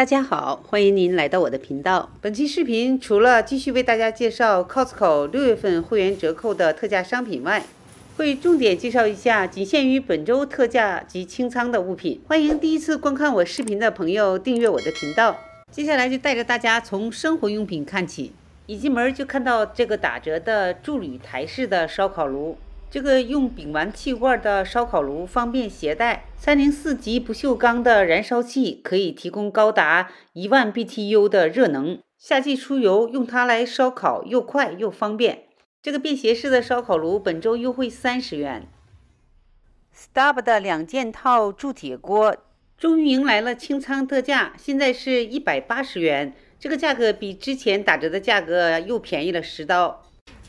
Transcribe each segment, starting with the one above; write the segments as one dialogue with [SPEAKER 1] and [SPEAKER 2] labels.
[SPEAKER 1] 大家好，欢迎您来到我的频道。本期视频除了继续为大家介绍 Costco 六月份会员折扣的特价商品外，会重点介绍一下仅限于本周特价及清仓的物品。欢迎第一次观看我视频的朋友订阅我的频道。接下来就带着大家从生活用品看起，一进门就看到这个打折的铸铝台式的烧烤炉。这个用丙烷气罐的烧烤炉方便携带，304级不锈钢的燃烧器可以提供高达1万 BTU 的热能。夏季出游用它来烧烤又快又方便。这个便携式的烧烤炉本周优惠三十元。Staub 的两件套铸铁锅终于迎来了清仓特价，现在是一百八十元，这个价格比之前打折的价格又便宜了十刀。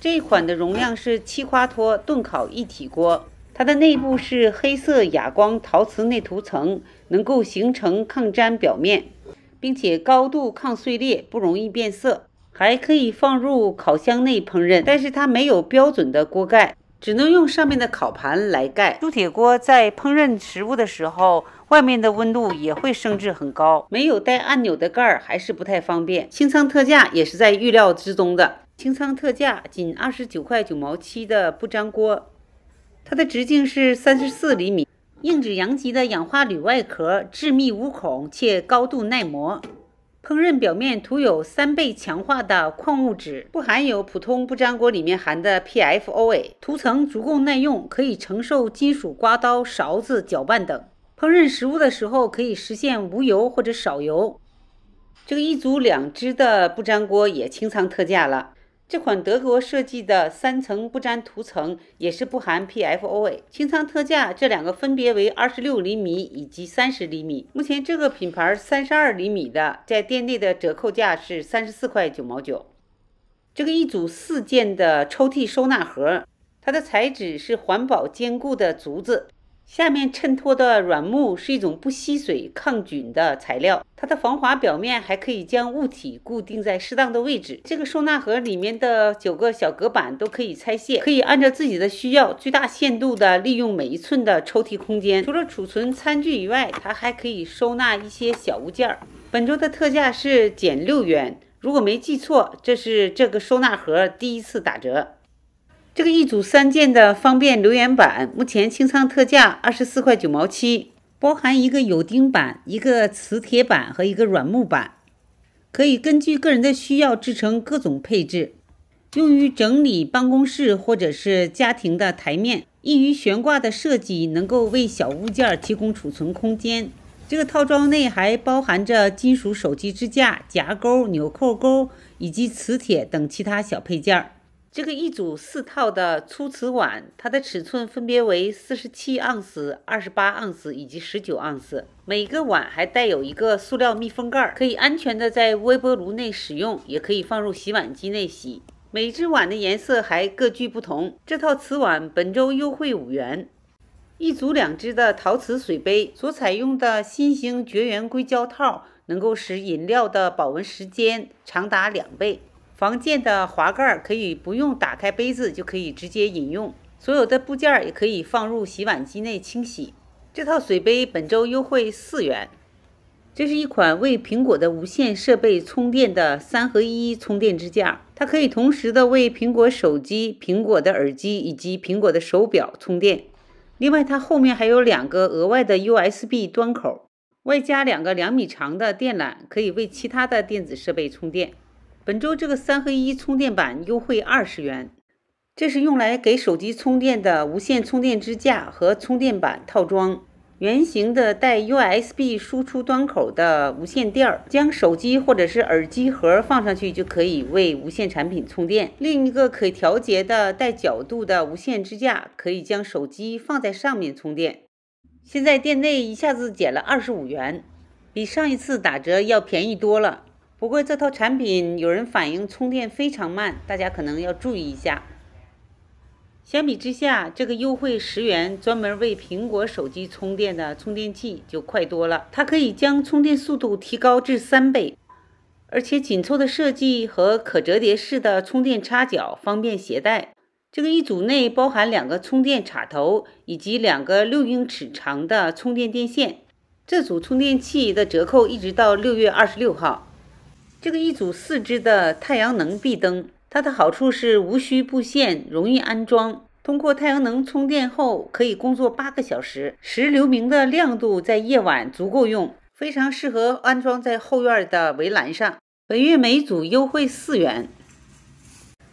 [SPEAKER 1] 这款的容量是七夸托炖烤一体锅，它的内部是黑色哑光陶瓷内涂层，能够形成抗粘表面，并且高度抗碎裂，不容易变色，还可以放入烤箱内烹饪。但是它没有标准的锅盖，只能用上面的烤盘来盖。铸铁锅在烹饪食物的时候，外面的温度也会升至很高，没有带按钮的盖儿还是不太方便。清仓特价也是在预料之中的。清仓特价，仅二十九块九毛七的不粘锅，它的直径是三十四厘米，硬质阳极的氧化铝外壳，致密无孔且高度耐磨，烹饪表面涂有三倍强化的矿物质，不含有普通不粘锅里面含的 PFOA 涂层足够耐用，可以承受金属刮刀、勺子搅拌等。烹饪食物的时候可以实现无油或者少油。这个一组两只的不粘锅也清仓特价了。这款德国设计的三层不粘涂层也是不含 PFOA，清仓特价，这两个分别为二十六厘米以及三十厘米。目前这个品牌三十二厘米的在店内的折扣价是三十四块九毛九。这个一组四件的抽屉收纳盒，它的材质是环保坚固的竹子。下面衬托的软木是一种不吸水、抗菌的材料，它的防滑表面还可以将物体固定在适当的位置。这个收纳盒里面的九个小隔板都可以拆卸，可以按照自己的需要最大限度地利用每一寸的抽屉空间。除了储存餐具以外，它还可以收纳一些小物件。本周的特价是减六元，如果没记错，这是这个收纳盒第一次打折。这个一组三件的方便留言板，目前清仓特价二十四块九毛七，包含一个有钉板、一个磁铁板和一个软木板，可以根据个人的需要制成各种配置，用于整理办公室或者是家庭的台面。易于悬挂的设计能够为小物件提供储存空间。这个套装内还包含着金属手机支架、夹钩、纽扣钩以及磁铁等其他小配件。这个一组四套的粗瓷碗，它的尺寸分别为四十七盎司、二十八盎司以及十九盎司。每个碗还带有一个塑料密封盖，可以安全的在微波炉内使用，也可以放入洗碗机内洗。每只碗的颜色还各具不同。这套瓷碗本周优惠五元。一组两只的陶瓷水杯，所采用的新型绝缘硅胶套，能够使饮料的保温时间长达两倍。防溅的滑盖可以不用打开杯子就可以直接饮用，所有的部件也可以放入洗碗机内清洗。这套水杯本周优惠四元。这是一款为苹果的无线设备充电的三合一充电支架，它可以同时的为苹果手机、苹果的耳机以及苹果的手表充电。另外，它后面还有两个额外的 USB 端口，外加两个两米长的电缆，可以为其他的电子设备充电。本周这个三合一充电板优惠二十元，这是用来给手机充电的无线充电支架和充电板套装。圆形的带 USB 输出端口的无线垫儿，将手机或者是耳机盒放上去就可以为无线产品充电。另一个可调节的带角度的无线支架，可以将手机放在上面充电。现在店内一下子减了二十五元，比上一次打折要便宜多了。不过这套产品有人反映充电非常慢，大家可能要注意一下。相比之下，这个优惠十元专门为苹果手机充电的充电器就快多了，它可以将充电速度提高至三倍，而且紧凑的设计和可折叠式的充电插脚方便携带。这个一组内包含两个充电插头以及两个六英尺长的充电电线。这组充电器的折扣一直到六月二十六号。这个一组四支的太阳能壁灯，它的好处是无需布线，容易安装。通过太阳能充电后，可以工作八个小时，十流明的亮度在夜晚足够用，非常适合安装在后院的围栏上。本月每组优惠四元。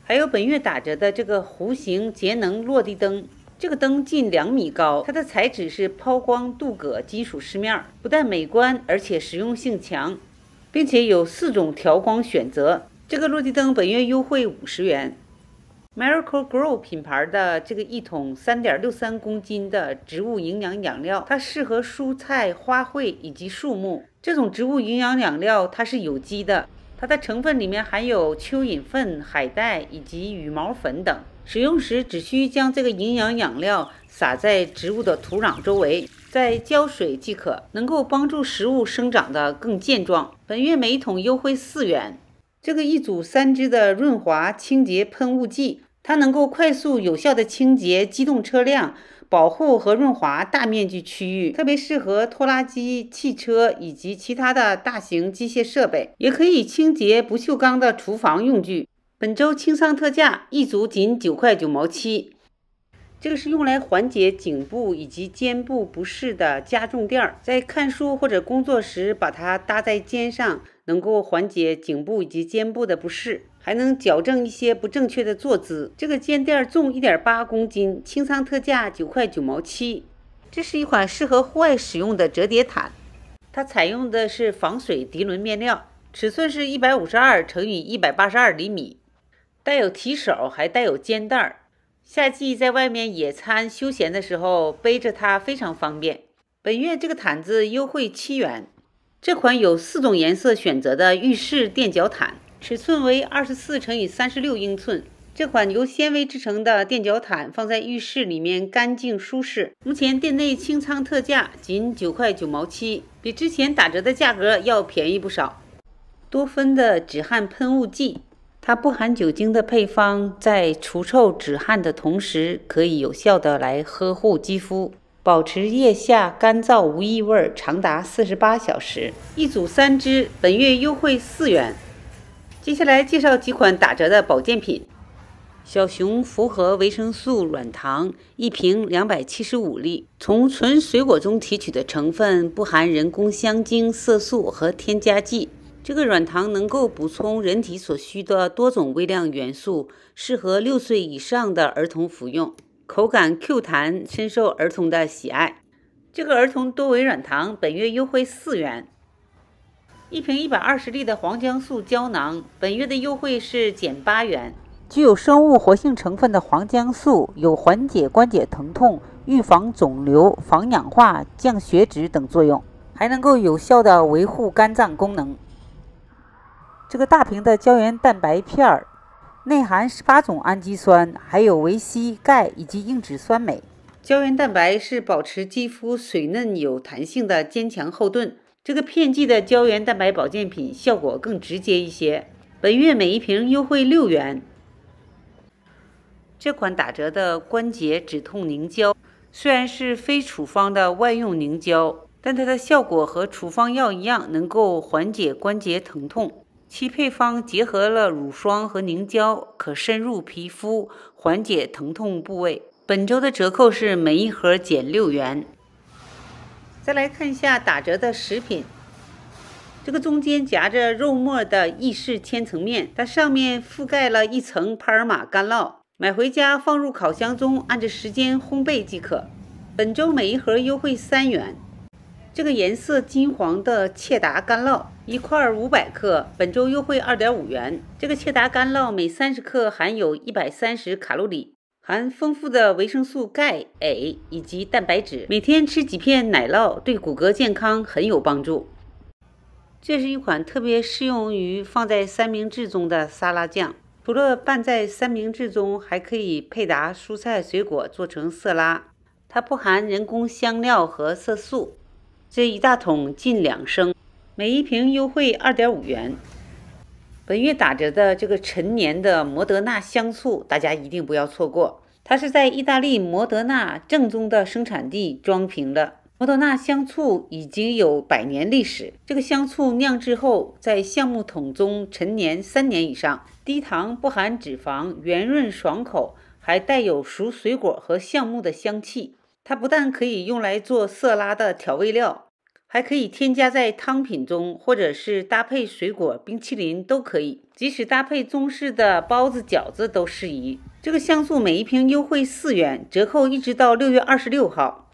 [SPEAKER 1] 还有本月打折的这个弧形节能落地灯，这个灯近两米高，它的材质是抛光镀铬金属饰面，不但美观，而且实用性强。并且有四种调光选择。这个落地灯本月优惠五十元。Miracle Grow 品牌的这个一桶三点六三公斤的植物营养养料，它适合蔬菜、花卉以及树木。这种植物营养养料它是有机的，它的成分里面含有蚯蚓粪、海带以及羽毛粉等。使用时只需将这个营养养料撒在植物的土壤周围。再浇水即可，能够帮助食物生长的更健壮。本月每桶优惠四元。这个一组三支的润滑清洁喷雾剂，它能够快速有效的清洁机动车辆，保护和润滑大面积区域，特别适合拖拉机、汽车以及其他的大型机械设备，也可以清洁不锈钢的厨房用具。本周清仓特价，一组仅九块九毛七。这个是用来缓解颈部以及肩部不适的加重垫，在看书或者工作时把它搭在肩上，能够缓解颈部以及肩部的不适，还能矫正一些不正确的坐姿。这个肩垫重一点八公斤，清仓特价九块九毛七。这是一款适合户外使用的折叠毯，它采用的是防水涤纶面料，尺寸是一百五十二乘以一百八十二厘米，带有提手，还带有肩带。夏季在外面野餐休闲的时候，背着它非常方便。本月这个毯子优惠七元。这款有四种颜色选择的浴室垫脚毯，尺寸为二十四乘以三十六英寸。这款由纤维制成的垫脚毯放在浴室里面，干净舒适。目前店内清仓特价仅九块九毛七，比之前打折的价格要便宜不少。多芬的止汗喷雾剂。它不含酒精的配方，在除臭止汗的同时，可以有效的来呵护肌肤，保持腋下干燥无异味，长达四十八小时。一组三支，本月优惠四元。接下来介绍几款打折的保健品：小熊复合维生素软糖，一瓶两百七十五粒，从纯水果中提取的成分，不含人工香精、色素和添加剂。这个软糖能够补充人体所需的多种微量元素，适合六岁以上的儿童服用，口感 Q 弹，深受儿童的喜爱。这个儿童多维软糖本月优惠四元，一瓶一百二十粒的黄姜素胶囊，本月的优惠是减八元。具有生物活性成分的黄姜素有缓解关节疼痛、预防肿瘤、防氧化、降血脂等作用，还能够有效的维护肝脏功能。这个大瓶的胶原蛋白片儿，内含十八种氨基酸，还有维 C、钙以及硬脂酸镁。胶原蛋白是保持肌肤水嫩有弹性的坚强后盾。这个片剂的胶原蛋白保健品效果更直接一些。本月每一瓶优惠六元。这款打折的关节止痛凝胶，虽然是非处方的外用凝胶，但它的效果和处方药一样，能够缓解关节疼痛。其配方结合了乳霜和凝胶，可深入皮肤，缓解疼痛部位。本周的折扣是每一盒减六元。再来看一下打折的食品，这个中间夹着肉沫的意式千层面，它上面覆盖了一层帕尔玛干酪，买回家放入烤箱中，按照时间烘焙即可。本周每一盒优惠三元。这个颜色金黄的切达干酪一块五百克，本周优惠二点五元。这个切达干酪每三十克含有一百三十卡路里，含丰富的维生素、钙、镁以及蛋白质。每天吃几片奶酪对骨骼健康很有帮助。这是一款特别适用于放在三明治中的沙拉酱，除了拌在三明治中，还可以配搭蔬菜水果做成色拉。它不含人工香料和色素。这一大桶近两升，每一瓶优惠二点五元。本月打折的这个陈年的摩德纳香醋，大家一定不要错过。它是在意大利摩德纳正宗的生产地装瓶的。摩德纳香醋已经有百年历史。这个香醋酿制后，在橡木桶中陈年三年以上，低糖、不含脂肪，圆润爽口，还带有熟水果和橡木的香气。它不但可以用来做色拉的调味料。还可以添加在汤品中，或者是搭配水果、冰淇淋都可以。即使搭配中式的包子、饺子都适宜。这个香素每一瓶优惠四元，折扣一直到六月二十六号。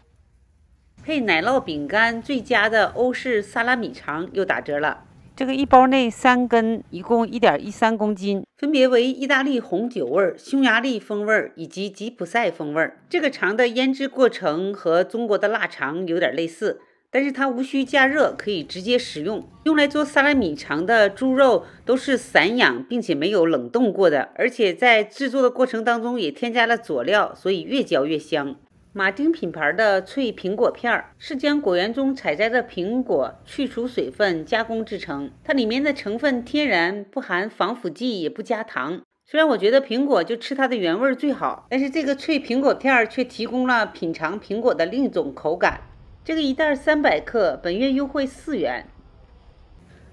[SPEAKER 1] 配奶酪饼干，最佳的欧式萨拉米肠又打折了。这个一包内三根，一共一点一三公斤，分别为意大利红酒味、匈牙利风味以及吉普赛风味。这个肠的腌制过程和中国的腊肠有点类似。但是它无需加热，可以直接食用。用来做萨拉米肠的猪肉都是散养，并且没有冷冻过的，而且在制作的过程当中也添加了佐料，所以越嚼越香。马丁品牌的脆苹果片儿是将果园中采摘的苹果去除水分加工制成，它里面的成分天然，不含防腐剂，也不加糖。虽然我觉得苹果就吃它的原味最好，但是这个脆苹果片儿却提供了品尝苹果的另一种口感。这个一袋三百克，本月优惠四元。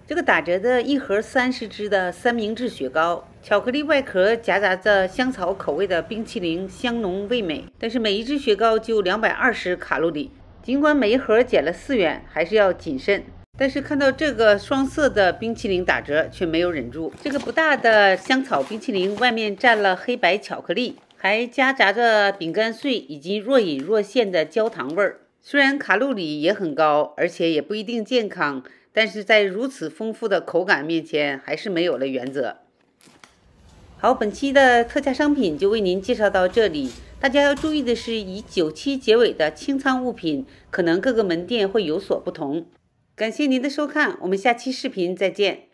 [SPEAKER 1] 这个打折的一盒三十支的三明治雪糕，巧克力外壳夹杂着香草口味的冰淇淋，香浓味美。但是每一只雪糕就两百二十卡路里，尽管每一盒减了四元，还是要谨慎。但是看到这个双色的冰淇淋打折，却没有忍住。这个不大的香草冰淇淋，外面蘸了黑白巧克力，还夹杂着饼干碎以及若隐若现的焦糖味儿。虽然卡路里也很高，而且也不一定健康，但是在如此丰富的口感面前，还是没有了原则。好，本期的特价商品就为您介绍到这里。大家要注意的是，以九七结尾的清仓物品，可能各个门店会有所不同。感谢您的收看，我们下期视频再见。